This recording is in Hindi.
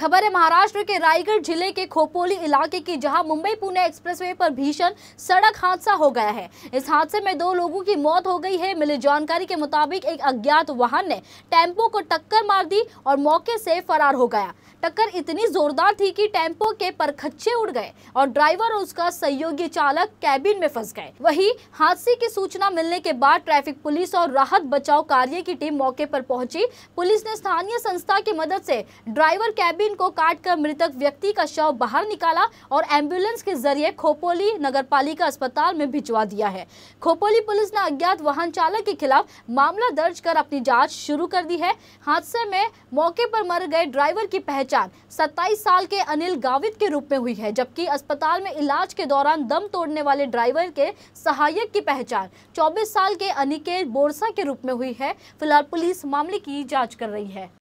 खबर है महाराष्ट्र के रायगढ़ जिले के खोपोली इलाके की जहां मुंबई पुणे एक्सप्रेसवे पर भीषण सड़क हादसा हो गया है इस हादसे में दो लोगों की मौत हो गई है मिली जानकारी के मुताबिक एक अज्ञात वाहन ने टेम्पो को टक्कर मार दी और मौके से फरार हो गया टक्कर इतनी जोरदार थी कि टेम्पो के परखच्चे उड़ गए और ड्राइवर और उसका सहयोगी चालक कैबिन में फंस गए वही हादसे की सूचना मिलने के बाद ट्रैफिक पुलिस और राहत बचाव कार्य की टीम मौके पर पहुंची पुलिस ने स्थानीय संस्था की मदद से ड्राइवर कैबिन को काट कर मृतक व्यक्ति का शव बाहर निकाला और एम्बुलेंस के जरिए खोपोली नगर अस्पताल में भिजवा दिया है खोपोली पुलिस ने अज्ञात वाहन चालक के खिलाफ मामला दर्ज कर अपनी जाँच शुरू कर दी है हादसे में मौके पर मर गए ड्राइवर की पहचान पहचान 27 साल के अनिल गावित के रूप में हुई है जबकि अस्पताल में इलाज के दौरान दम तोड़ने वाले ड्राइवर के सहायक की पहचान 24 साल के अनिकेत बोरसा के रूप में हुई है फिलहाल पुलिस मामले की जाँच कर रही है